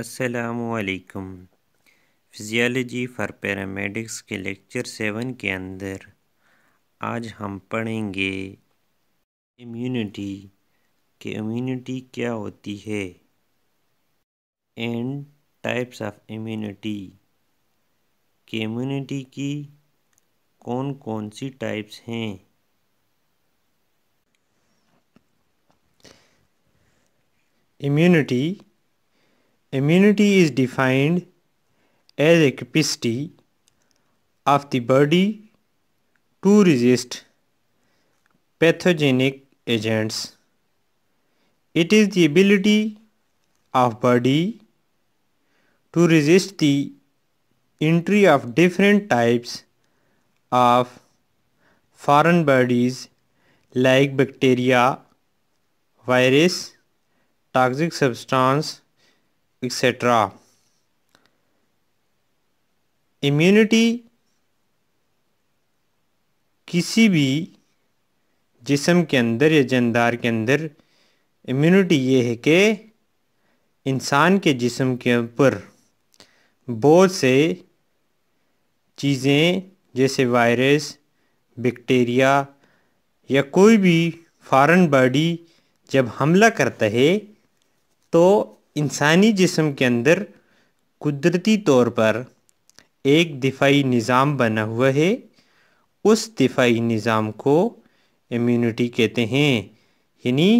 असलकम physiology for paramedics के lecture seven के अंदर आज हम पढ़ेंगे इम्यूनिटी कि इम्यूनिटी क्या होती है एंड टाइप्स ऑफ इम्यूनिटी कि इम्यूनिटी की कौन कौन सी टाइप्स हैं immunity Immunity is defined as a capacity of the body to resist pathogenic agents. It is the ability of body to resist the entry of different types of foreign bodies like bacteria, virus, toxic substance, etcetera immunity किसी भी जिसम के अंदर या जानदार के अंदर immunity ये है कि इंसान के जिसम के ऊपर बहुत से चीज़ें जैसे वायरस बैक्टीरिया या कोई भी फॉरेन बॉडी जब हमला करता है तो इंसानी जिसम के अंदर कुदरती तौर पर एक दिफाई निज़ाम बना हुआ है उस दिफाई निज़ाम को इम्यूनिटी कहते हैं यानी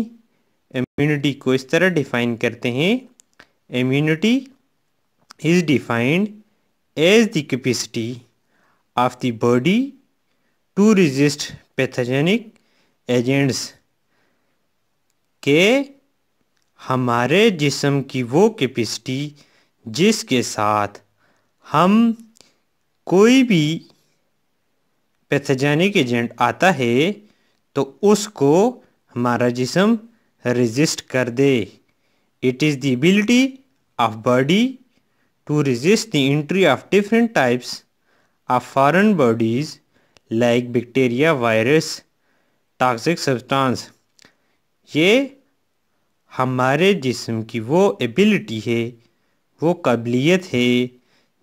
इम्यूनिटी को इस तरह डिफ़ाइन करते हैं immunity is defined as the capacity of the body to resist pathogenic agents के हमारे जिसम की वो कैपेसिटी जिसके साथ हम कोई भी पैथजेनिक एजेंट आता है तो उसको हमारा जिसम रेजिस्ट कर दे it is the ability of body to resist the entry of different types of foreign bodies like bacteria virus toxic substance ये हमारे जिस्म की वो एबिलिटी है वो काबिलियत है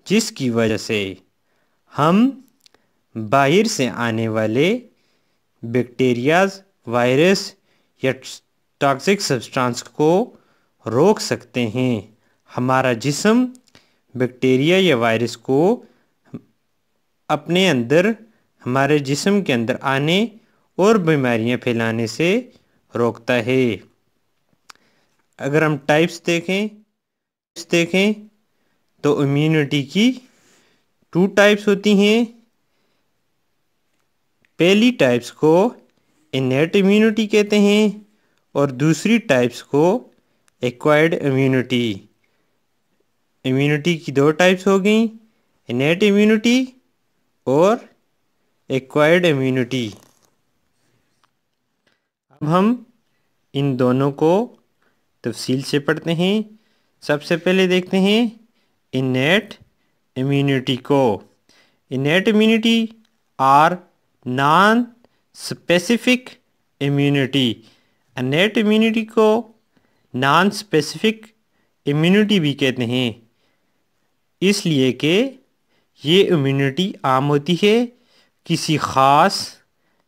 जिसकी वजह से हम बाहर से आने वाले बैक्टीरियाज वायरस या टॉक्सिक सब्सटेंस को रोक सकते हैं हमारा जिसम बैक्टीरिया या वायरस को अपने अंदर हमारे जिसम के अंदर आने और बीमारियां फैलाने से रोकता है अगर हम टाइप्स देखें टाइप्स देखें तो इम्यूनिटी की टू टाइप्स होती हैं पहली टाइप्स को इनेट इम्यूनिटी कहते हैं और दूसरी टाइप्स को एक्वायर्ड इम्यूनिटी इम्यूनिटी की दो टाइप्स हो गई इनेट इम्यूनिटी और एक्वायर्ड इम्यूनिटी अब हम इन दोनों को तफसील से पढ़ते हैं सबसे पहले देखते हैं इनेट इम्यूनिटी को innate immunity are non specific immunity innate immunity को नॉन स्पेसिफिक इम्यूनिटी भी कहते हैं इसलिए कि ये इम्यूनिटी आम होती है किसी ख़ास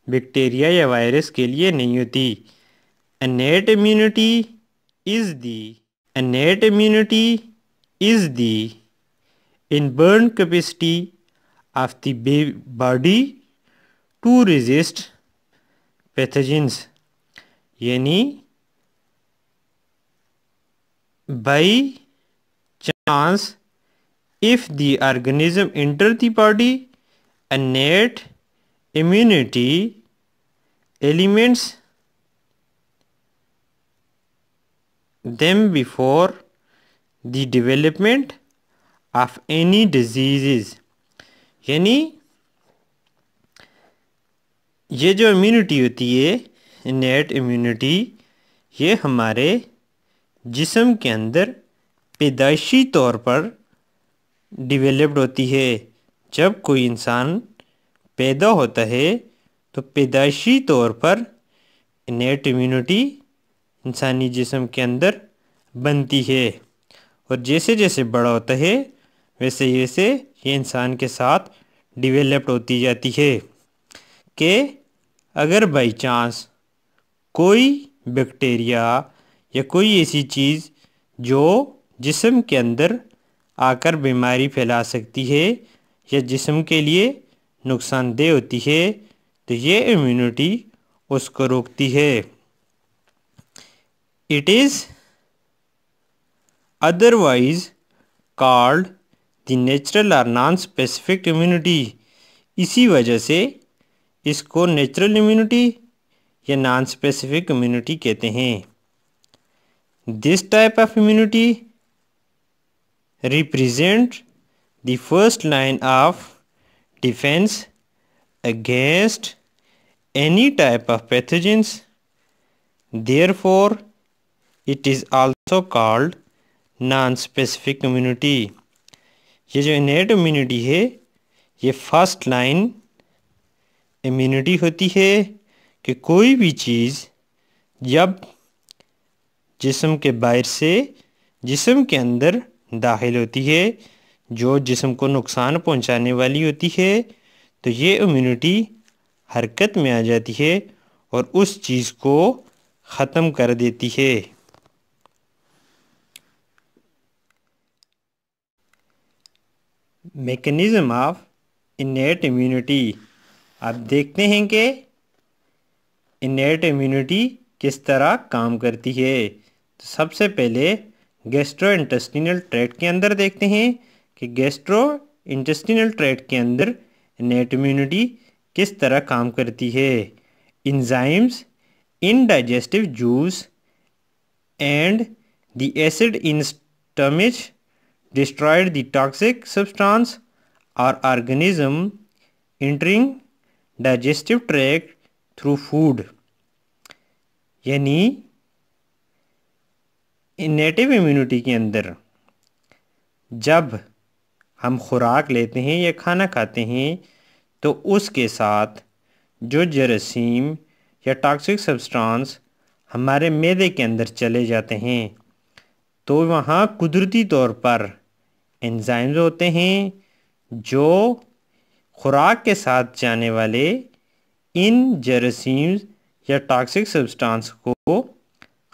बैक्टीरिया या वायरस के लिए नहीं होती innate immunity is the innate immunity is the inborn capacity of the body to resist pathogens yani by chance if the organism enter the body innate immunity elements them before the development of any diseases यानी ये जो immunity होती है net immunity ये हमारे जिसम के अंदर पैदाइशी तौर पर डिवेलप्ड होती है जब कोई इंसान पैदा होता है तो पैदाइशी तौर पर नेट इम्यूनिटी इंसानी जिसम के अंदर बनती है और जैसे जैसे बड़ा होता है वैसे वैसे ये इंसान के साथ डिवेलप्ड होती जाती है कि अगर बाई चांस कोई बैक्टीरिया या कोई ऐसी चीज़ जो जिसम के अंदर आकर बीमारी फैला सकती है या जिसम के लिए नुकसानदेह होती है तो ये इम्यूनिटी उसको रोकती है It is otherwise called the natural or non-specific immunity. इसी वजह से इसको नेचुरल इम्यूनिटी या नॉन स्पेसिफिक इम्यूनिटी कहते हैं this type of immunity represent the first line of defence against any type of pathogens. Therefore, it is also called non specific immunity ये जो innate immunity है ये फर्स्ट लाइन इम्यूनिटी होती है कि कोई भी चीज़ जब जिसम के बाहर से जिसम के अंदर दाखिल होती है जो जिसम को नुकसान पहुंचाने वाली होती है तो ये इम्यूनिटी हरकत में आ जाती है और उस चीज़ को ख़त्म कर देती है मेकनिज़म ऑफ इनेट इम्यूनिटी आप देखते हैं कि इनेट इम्यूनिटी किस तरह काम करती है तो सबसे पहले गेस्ट्रो इंटस्टिनल ट्रेड के अंदर देखते हैं कि गेस्ट्रो इंटस्टिनल ट्रेड के अंदर इनेट इम्यूनिटी किस तरह काम करती है enzymes in digestive juice and the acid in stomach destroyed the toxic substance or organism entering digestive tract through food यानी नेटिव इम्यूनिटी के अंदर जब हम खुराक लेते हैं या खाना खाते हैं तो उसके साथ जो जरासीम या टॉक्सिक सब्सटेंस हमारे मैदे के अंदर चले जाते हैं तो वहाँ कुदरती तौर पर एंजाइम्स होते हैं जो खुराक के साथ जाने वाले इन जरसीम्स या टॉक्सिक सब्सटेंस को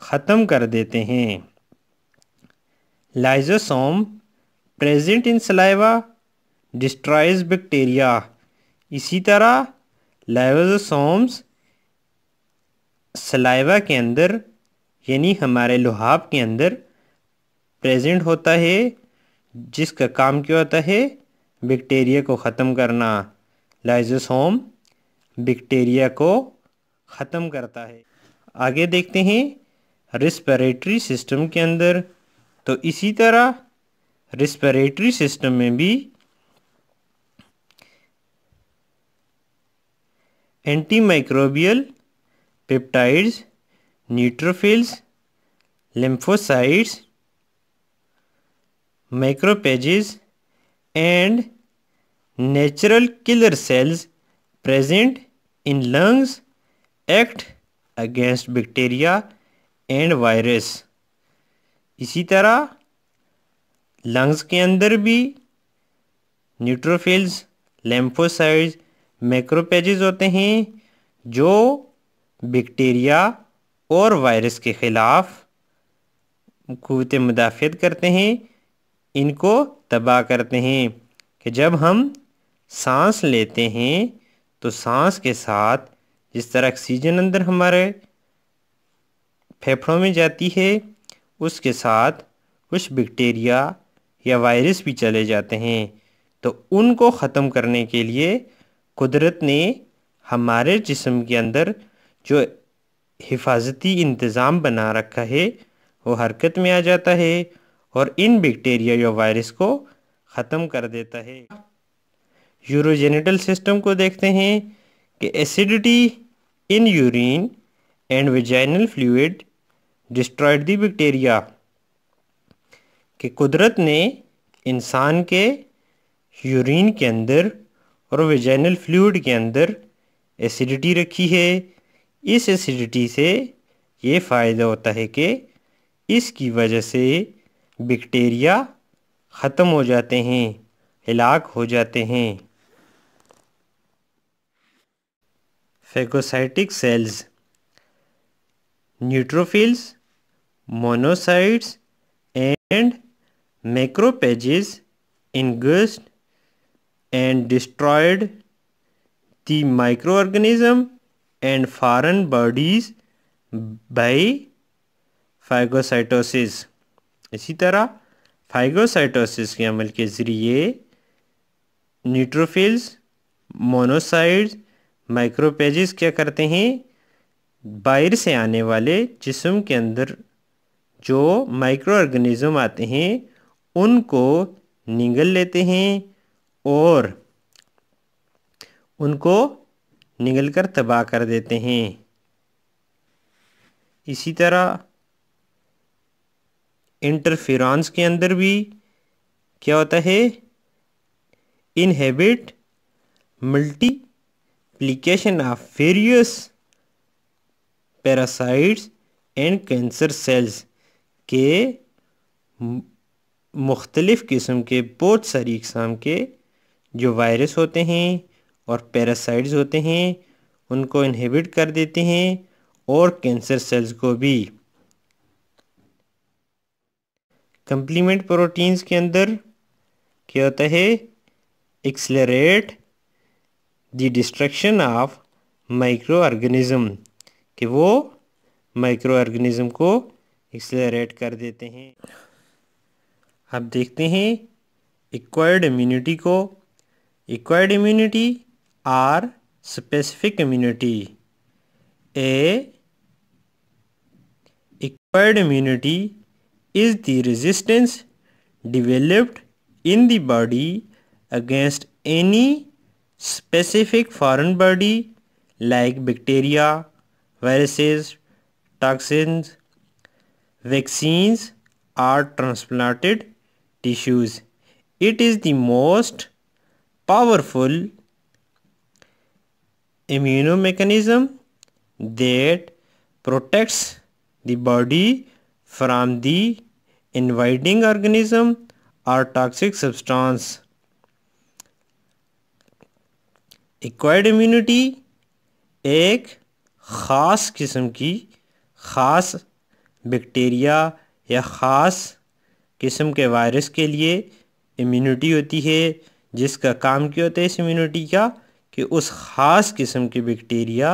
ख़त्म कर देते हैं lysozyme present in saliva destroys bacteria इसी तरह लाइजोसोम्स सलाइवा के अंदर यानी हमारे लुहाब के अंदर प्रेजेंट होता है जिसका काम क्या होता है बैक्टीरिया को ख़त्म करना लाइजोसोम बैक्टीरिया को ख़त्म करता है आगे देखते हैं रेस्पिरेटरी सिस्टम के अंदर तो इसी तरह रेस्पिरेटरी सिस्टम में भी anti microbial peptides neutrophils lymphocytes macrophages and natural killer cells present in lungs act against bacteria and virus. इसी तरह लंग्स के अंदर भी न्यूट्रोफिल्स लेम्फोसाइड्स मैक्रोपेजेस होते हैं जो बैक्टीरिया और वायरस के ख़िलाफ़ कुत मुदाफ़त करते हैं इनको तबाह करते हैं कि जब हम सांस लेते हैं तो सांस के साथ जिस तरह ऑक्सीजन अंदर हमारे फेफड़ों में जाती है उसके साथ कुछ बैक्टीरिया या वायरस भी चले जाते हैं तो उनको ख़त्म करने के लिए कुदरत ने हमारे जिस्म के अंदर जो हिफाजती इंतज़ाम बना रखा है वो हरकत में आ जाता है और इन बैक्टीरिया या वायरस को ख़त्म कर देता है यूरोजेनिटल सिस्टम को देखते हैं कि acidity in urine and vaginal fluid destroyed the bacteria कि कुदरत ने इंसान के यूरिन के अंदर और वेजाइनल फ्लूड के अंदर एसिडिटी रखी है इस एसिडिटी से ये फ़ायदा होता है कि इसकी वजह से बैक्टीरिया ख़त्म हो जाते हैं हिलाक हो जाते हैं phagocytic cells neutrophils monocytes and macrophages ingest and destroyed the micro organism and foreign bodies by phagocytosis इसी तरह फाइगोसाइटोसिस के अमल के ज़रिए न्यूट्रोफिल्स मोनोसाइड्स माइक्रोपेजिस क्या करते हैं बाहर से आने वाले जिसम के अंदर जो माइक्रो ऑर्गेनिज्म आते हैं उनको निगल लेते हैं और उनको निगल कर तबाह कर देते हैं इसी तरह इंटरफेरानस के अंदर भी क्या होता है inhibit multiplication of various parasites and cancer cells के मुख्तलिफ़ किस्म के बहुत सारी इकसाम के जो वायरस होते हैं और पैरासाइट्स होते हैं उनको इनहेबिट कर देते हैं और कैंसर सेल्स को भी कंप्लीमेंट प्रोटीन्स के अंदर क्या होता है accelerate the destruction of micro organism कि वो माइक्रो ऑर्गेनिज्म को एक्सलरेट कर देते हैं अब देखते हैं एक्वायर्ड इम्यूनिटी को acquired immunity are specific immunity a acquired immunity is the resistance developed in the body against any specific foreign body like bacteria, viruses, toxins, vaccines or transplanted tissues. It is the most powerful immunomechanism that protects the body from the inviting organism or toxic substance acquired immunity एक ख़ास किस्म की ख़ास bacteria या ख़ास किस्म के virus के लिए इम्यूनिटी होती है जिसका काम क्या होता है इस इम्यूनिटी का कि उस ख़ास किस्म के बैक्टीरिया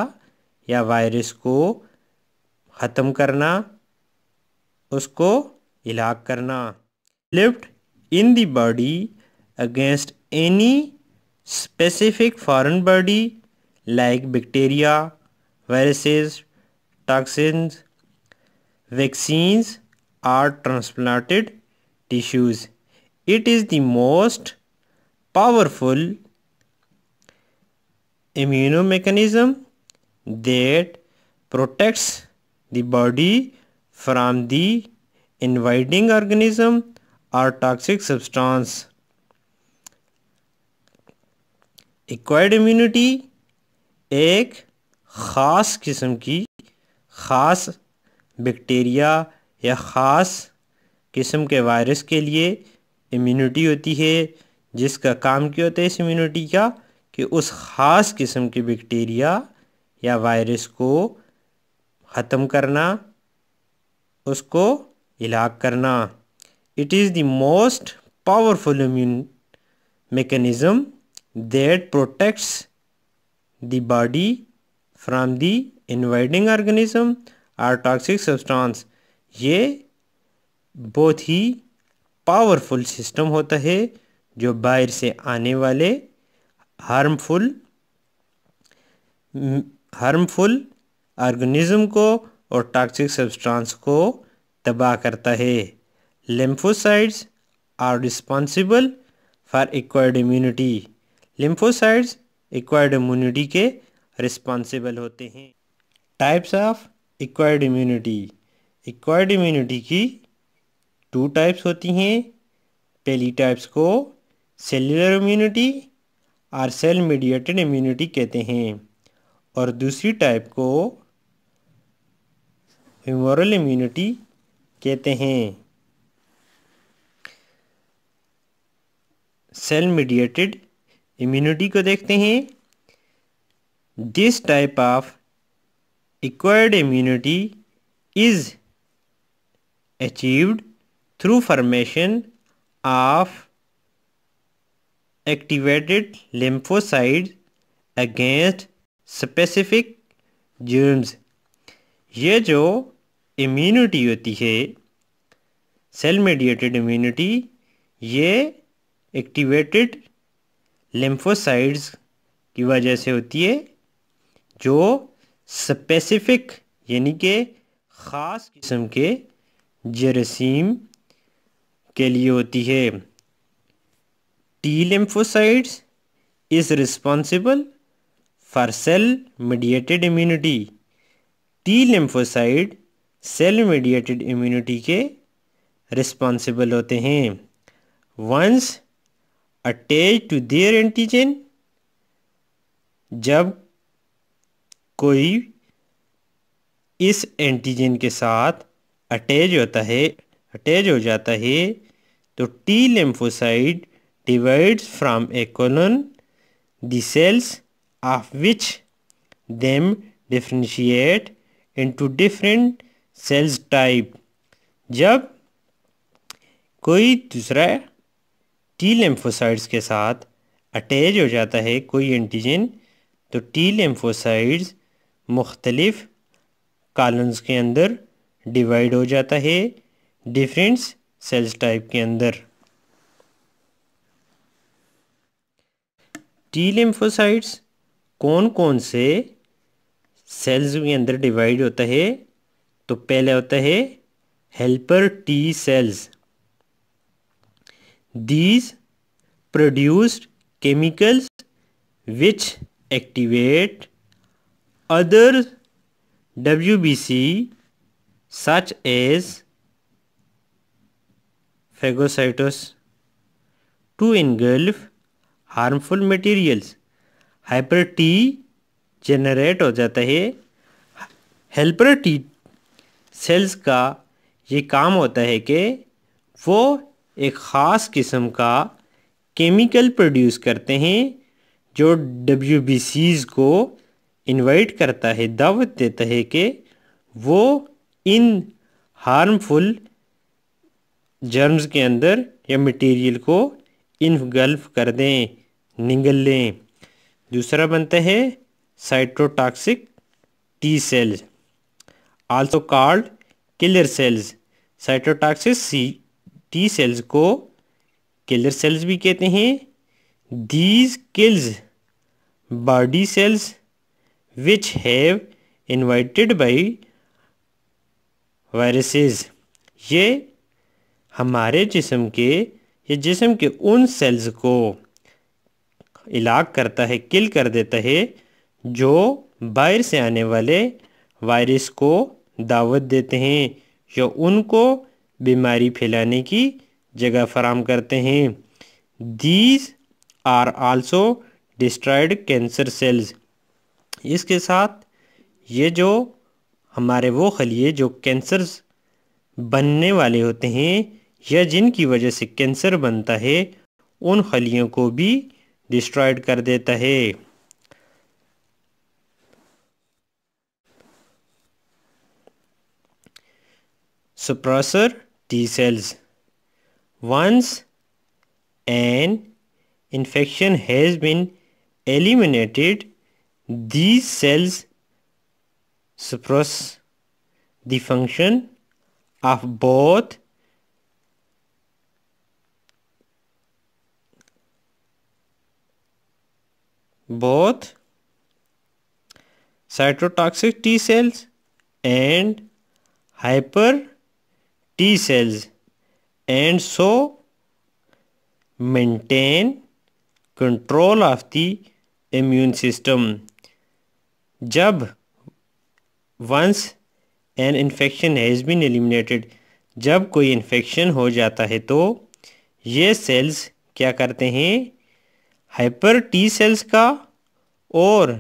या वायरस को ख़त्म करना उसको इलाक करना in the body against any specific foreign body like bacteria, viruses, toxins vaccines are transplanted tissues it is the most powerful immunomechanism that protects the body from the inviting organism or toxic substance. Acquired immunity एक ख़ास किस्म की ख़ास bacteria या ख़ास किस्म के virus के लिए इम्यूनिटी होती है जिसका काम क्या होता है इस इम्यूनिटी का कि उस ख़ास किस्म के बैक्टीरिया या वायरस को ख़त्म करना उसको इलाक करना it is the most powerful immune mechanism that protects the body from the invading organism or toxic substance ये बहुत ही पावरफुल सिस्टम होता है जो बाहर से आने वाले हार्मफुल हार्मफुल ऑर्गेनिज्म को और टॉक्सिक सब्सटेंस को तबाह करता है lymphocytes are responsible for acquired immunity lymphocytes acquired immunity के रिस्पॉन्सिबल होते हैं types of acquired immunity acquired immunity की टू टाइप्स होती हैं पहली टाइप्स को सेलुलर इम्यूनिटी और सेल मीडिएटेड इम्यूनिटी कहते हैं और दूसरी टाइप को ह्यूमरल इम्यूनिटी कहते हैं सेल मीडिएटेड इम्यूनिटी को देखते हैं this type of acquired immunity is achieved through formation of activated lymphocyte against specific germs ये जो इम्यूनिटी होती है सेल मेडिएटेड इम्यूनिटी ये एक्टिवेटेड लिम्फोसाइड्स की वजह से होती है जो स्पेसिफिक यानी कि ख़ास किस्म के जरसीम के लिए होती है T lymphocytes is responsible for cell mediated immunity T lymphocyte cell mediated immunity के रिस्पॉन्सिबल होते हैं once attach to their antigen जब कोई इस एंटीजन के साथ अटैच होता है अटैच हो जाता है तो T lymphocyte divides from a colon the cells of which them differentiate into different cells type जब कोई दूसरा टी लेम्फोसाइड्स के साथ अटैच हो जाता है कोई एंटीजन तो टी लेम्फोसाइड्स मुख्तलफ़ कॉलम्स के अंदर डिवाइड हो जाता है डिफरेंट सेल्स टाइप के अंदर टी लेम्फोसाइड्स कौन कौन से सेल्स के अंदर डिवाइड होता है तो पहले होता है helper T cells these produced chemicals which activate other W B C such as phagocytes to engulf harmful materials helper T generate हो जाता है हेल्पर टी सेल्स का ये काम होता है कि वो एक ख़ास किस्म का केमिकल प्रोड्यूस करते हैं जो डब्ल्यू को इनवाइट करता है दावत देता है कि वो इन हार्मफुल जर्म्स के अंदर या मटेरियल को इनगल्फ कर दें निगल लें दूसरा बनता है cytotoxic T cells also called killer cells cytotoxic T cells को किलर सेल्स भी कहते हैं these kills body cells which have invaded by viruses ये हमारे जिसम के ये जिसम के उन सेल्स को इलाक करता है किल कर देता है जो बाहर से आने वाले वायरस को दावत देते हैं या उनको बीमारी फैलाने की जगह फराम करते हैं these are also destroyed cancer cells इसके साथ ये जो हमारे वो खलिए जो कैंसर बनने वाले होते हैं या जिनकी वजह से कैंसर बनता है उन खलियों को भी डिस्ट्रॉयड कर देता है suppressor T cells. Once an infection has been eliminated, these cells suppress the function of both both cytotoxic T cells and hyper T cells and so maintain control of the immune system. जब once an infection has been eliminated जब कोई infection हो जाता है तो ये sales क्या करते हैं हाइपर टी सेल्स का और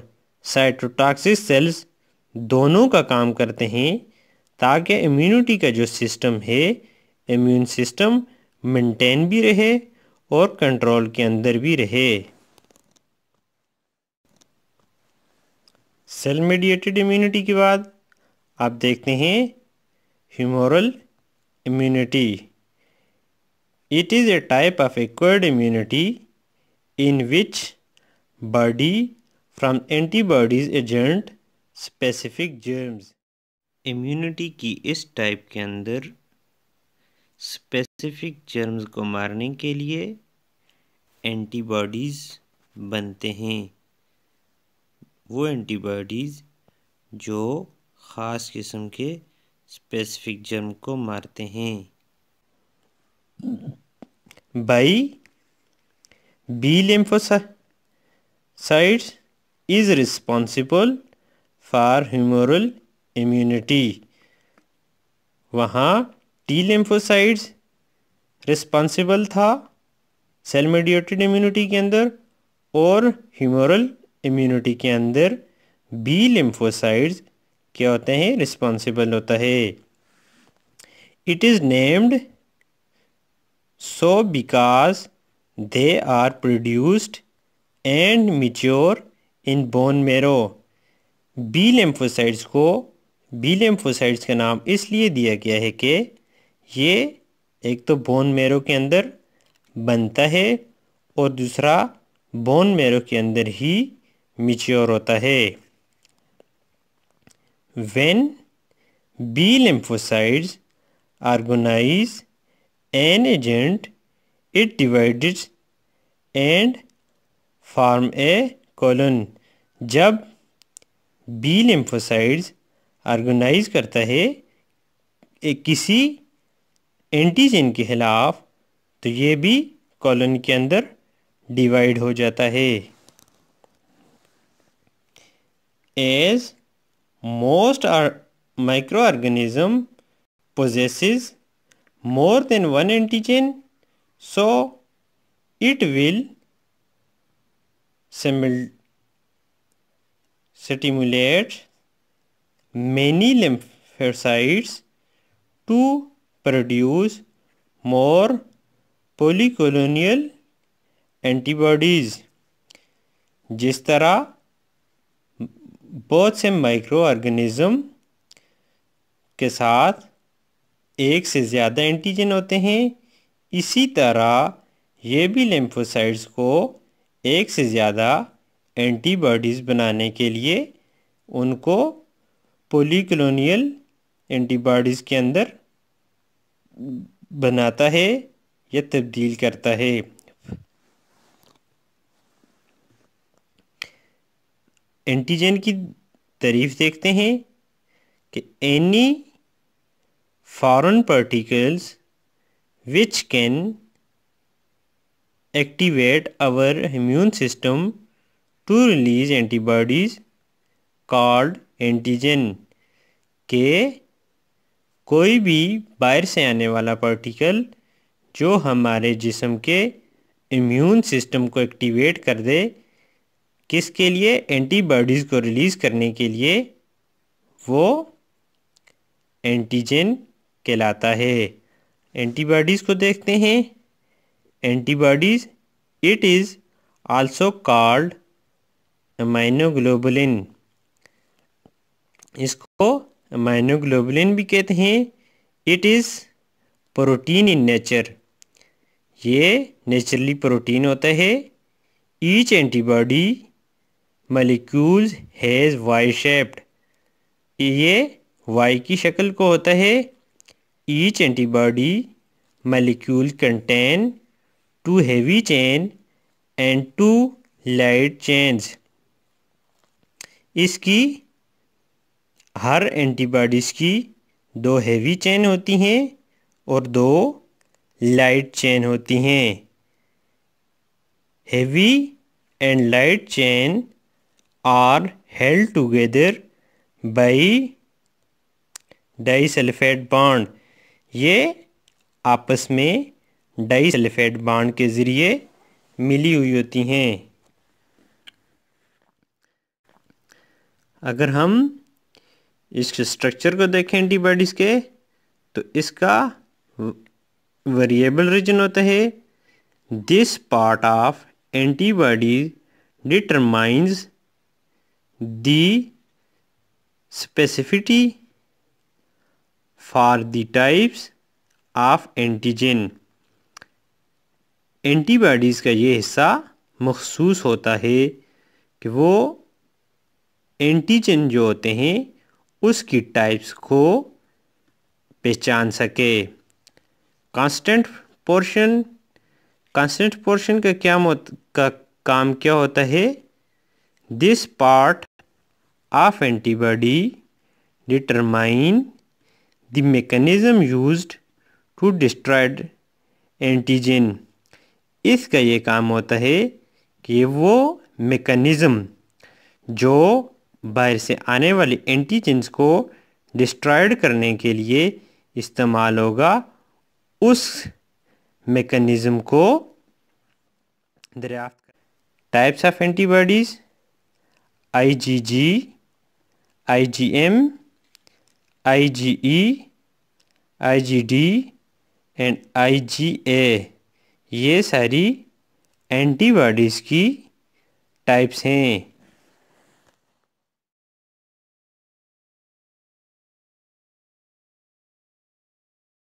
साइटोटॉक्सिस सेल्स दोनों का काम करते हैं ताकि इम्यूनिटी का जो सिस्टम है इम्यून सिस्टम मेंटेन भी रहे और कंट्रोल के अंदर भी रहे सेल मेडिएटेड इम्यूनिटी के बाद आप देखते हैं humoral immunity it is a type of acquired immunity in which body from antibodies against specific germs immunity की इस टाइप के अंदर स्पेसिफिक जर्म्स को मारने के लिए एंटीबॉडीज़ बनते हैं वो एंटीबॉडीज़ जो ख़ास किस्म के स्पेसिफिक जर्म को मारते हैं by B lymphocytes is responsible for humoral immunity वहाँ टी लिम्फोसाइड्स रिस्पॉन्सिबल था सेल मेडिएटेड इम्यूनिटी के अंदर और ह्यूमरल इम्यूनिटी के अंदर बी लिम्फोसाइड्स क्या होते हैं रिस्पॉन्सिबल होता है it is named so because they are produced and mature in bone marrow B lymphocytes को बी लेम्फोसाइट्स का नाम इसलिए दिया गया है कि ये एक तो बोन मेरो के अंदर बनता है और दूसरा बोन मेरो के अंदर ही मिच्योर होता है when B lymphocytes organise an एजेंट it divide and form a clone जब बी लेम्फोसाइड्स ऑर्गेनाइज करता है एक किसी एंटीजन के खिलाफ तो ये भी कॉलोन के अंदर डिवाइड हो जाता है as most micro organism more than one antigen so it will will stimulate many lymphocytes to produce more polycolonial antibodies जिस तरह बहुत से माइक्रो ऑर्गेनिज़म के साथ एक से ज़्यादा एंटीजन होते हैं इसी तरह ये भी लिम्फोसाइट्स को एक से ज़्यादा एंटीबॉडीज़ बनाने के लिए उनको पोलिक्लोनियल एंटीबॉडीज़ के अंदर बनाता है या तब्दील करता है एंटीजन की तारीफ देखते हैं कि any foreign particles which can activate our immune system to release antibodies called antigen कि कोई भी बाहर से आने वाला पार्टिकल जो हमारे जिसम के इम्यून सिस्टम को एक्टिवेट कर दे किसके लिए एंटीबॉडीज़ को रिलीज़ करने के लिए वो एंटीजन कहलाता है एंटीबॉडीज़ को देखते हैं antibodies it is also called immunoglobulin इसको माइनोग्लोबुलिन भी कहते हैं it is protein in nature ये नेचुरली प्रोटीन होता है each antibody molecule has Y shaped ये वाई की शक्ल को होता है each antibody molecule contain two heavy chain and two light chains इसकी हर एंटीबॉडीज़ की दो हेवी चेन होती हैं और दो लाइट चेन होती हैं heavy and light chain are held together by disulphide bond ये आपस में डाईसल्फेट बाड के ज़रिए मिली हुई होती हैं अगर हम इसके स्ट्रक्चर को देखें एंटीबॉडीज़ के तो इसका वेरिएबल रीजन होता है this part of antibody determines the specificity for the types of antigen antibodies का ये हिस्सा मखसूस होता है कि वो एंटीजन जो होते हैं उसकी टाइप्स को पहचान सके कांस्टेंट पोर्शन कांस्टेंट पोर्शन का क्या मत, का काम क्या होता है this part of antibody determine the mechanism used to destroyed antigen इसका ये काम होता है कि वो मेकनिज़म जो बाहर से आने वाले एंटीजेंस को डिस्ट्रॉयड करने के लिए इस्तेमाल होगा उस मेकनिज़म को दरियाफ्त types of antibodies IgG, IgM, IgE, IgD and IgA ये सारी एंटीबॉडीज़ की टाइप्स हैं